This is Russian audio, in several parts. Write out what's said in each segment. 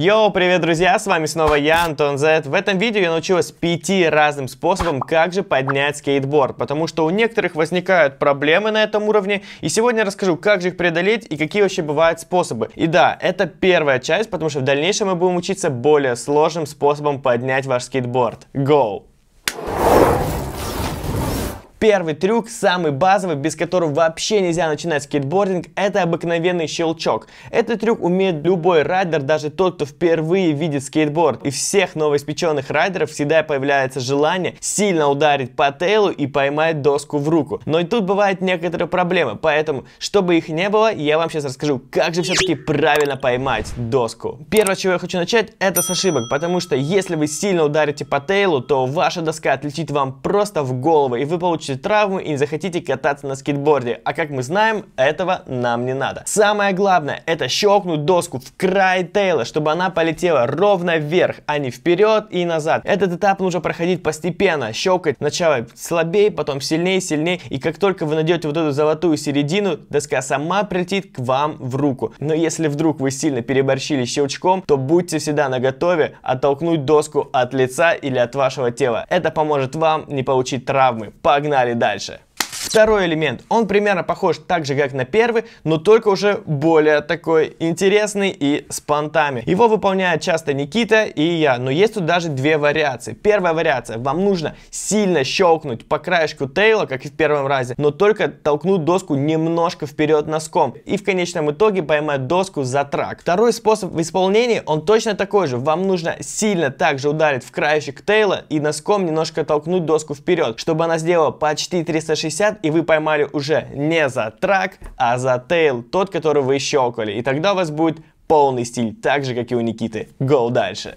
Йоу, привет, друзья! С вами снова я, Антон Зет. В этом видео я научилась пяти разным способам, как же поднять скейтборд, потому что у некоторых возникают проблемы на этом уровне, и сегодня я расскажу, как же их преодолеть и какие вообще бывают способы. И да, это первая часть, потому что в дальнейшем мы будем учиться более сложным способом поднять ваш скейтборд. Go! Первый трюк, самый базовый, без которого вообще нельзя начинать скейтбординг, это обыкновенный щелчок. Этот трюк умеет любой райдер, даже тот, кто впервые видит скейтборд. И всех новоиспеченных райдеров всегда появляется желание сильно ударить по тейлу и поймать доску в руку. Но и тут бывают некоторые проблемы, поэтому, чтобы их не было, я вам сейчас расскажу, как же все-таки правильно поймать доску. Первое, чего я хочу начать, это с ошибок, потому что если вы сильно ударите по тейлу, то ваша доска отлетит вам просто в голову, и вы получите получите травму и не захотите кататься на скейтборде. А как мы знаем, этого нам не надо. Самое главное, это щелкнуть доску в край тейла, чтобы она полетела ровно вверх, а не вперед и назад. Этот этап нужно проходить постепенно, щелкать сначала слабее, потом сильнее, сильнее, и как только вы найдете вот эту золотую середину, доска сама прилетит к вам в руку. Но если вдруг вы сильно переборщили щелчком, то будьте всегда наготове оттолкнуть доску от лица или от вашего тела. Это поможет вам не получить травмы. Погнали! погнали дальше. Второй элемент, он примерно похож так же, как на первый, но только уже более такой интересный и с понтами. Его выполняют часто Никита и я, но есть тут даже две вариации. Первая вариация, вам нужно сильно щелкнуть по краешку тейла, как и в первом разе, но только толкнуть доску немножко вперед носком и в конечном итоге поймать доску за трак. Второй способ исполнения он точно такой же, вам нужно сильно также ударить в краешек тейла и носком немножко толкнуть доску вперед, чтобы она сделала почти 360 и вы поймали уже не за трак, а за тейл, тот, который вы щелкали. И тогда у вас будет полный стиль, так же, как и у Никиты. Go дальше!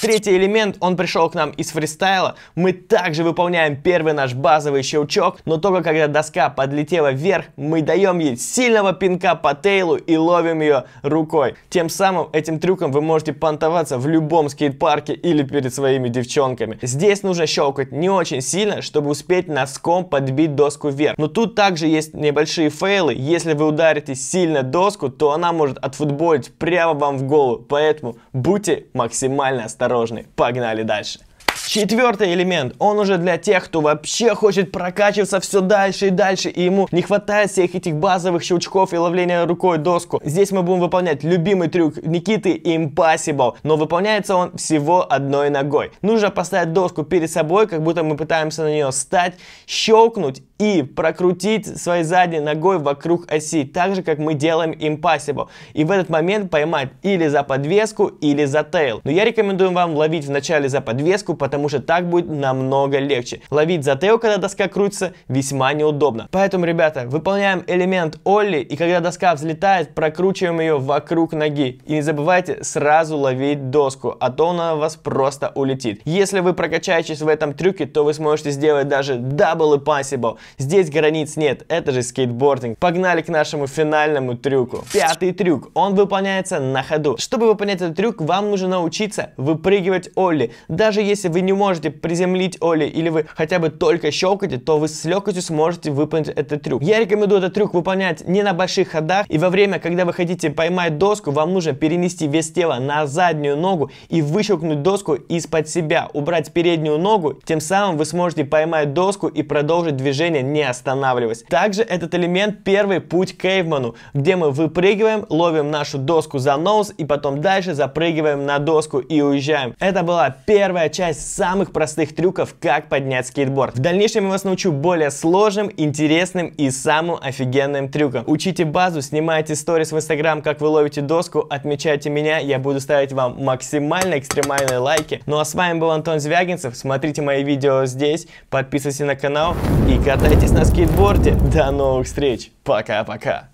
Третий элемент, он пришел к нам из фристайла. Мы также выполняем первый наш базовый щелчок, но только когда доска подлетела вверх, мы даем ей сильного пинка по тейлу и ловим ее рукой. Тем самым этим трюком вы можете понтоваться в любом скейт-парке или перед своими девчонками. Здесь нужно щелкать не очень сильно, чтобы успеть носком подбить доску вверх. Но тут также есть небольшие фейлы. Если вы ударите сильно доску, то она может отфутболить прямо вам в голову. Поэтому будьте максимально осторожны осторожны. Погнали дальше. Четвертый элемент, он уже для тех, кто вообще хочет прокачиваться все дальше и дальше, и ему не хватает всех этих базовых щелчков и ловления рукой доску. Здесь мы будем выполнять любимый трюк Никиты Impossible, но выполняется он всего одной ногой. Нужно поставить доску перед собой, как будто мы пытаемся на нее стать, щелкнуть и прокрутить своей задней ногой вокруг оси, так же, как мы делаем Impossible. И в этот момент поймать или за подвеску, или за тейл. Но я рекомендую вам ловить вначале за подвеску, потому потому что так будет намного легче. Ловить за когда доска крутится, весьма неудобно. Поэтому, ребята, выполняем элемент Олли, и когда доска взлетает, прокручиваем ее вокруг ноги. И не забывайте сразу ловить доску, а то она у вас просто улетит. Если вы прокачаетесь в этом трюке, то вы сможете сделать даже double impossible. Здесь границ нет, это же скейтбординг. Погнали к нашему финальному трюку. Пятый трюк, он выполняется на ходу. Чтобы выполнять этот трюк, вам нужно научиться выпрыгивать Олли. Даже если вы не можете приземлить Оли или вы хотя бы только щелкаете, то вы с легкостью сможете выполнить этот трюк. Я рекомендую этот трюк выполнять не на больших ходах и во время, когда вы хотите поймать доску, вам нужно перенести вес тела на заднюю ногу и выщелкнуть доску из-под себя, убрать переднюю ногу, тем самым вы сможете поймать доску и продолжить движение не останавливаясь. Также этот элемент первый путь к кейвману, где мы выпрыгиваем, ловим нашу доску за нос и потом дальше запрыгиваем на доску и уезжаем. Это была первая часть самых простых трюков, как поднять скейтборд. В дальнейшем я вас научу более сложным, интересным и самым офигенным трюкам. Учите базу, снимайте сторис в инстаграм, как вы ловите доску, отмечайте меня, я буду ставить вам максимально экстремальные лайки. Ну а с вами был Антон Звягинцев, смотрите мои видео здесь, подписывайтесь на канал и катайтесь на скейтборде. До новых встреч, пока-пока.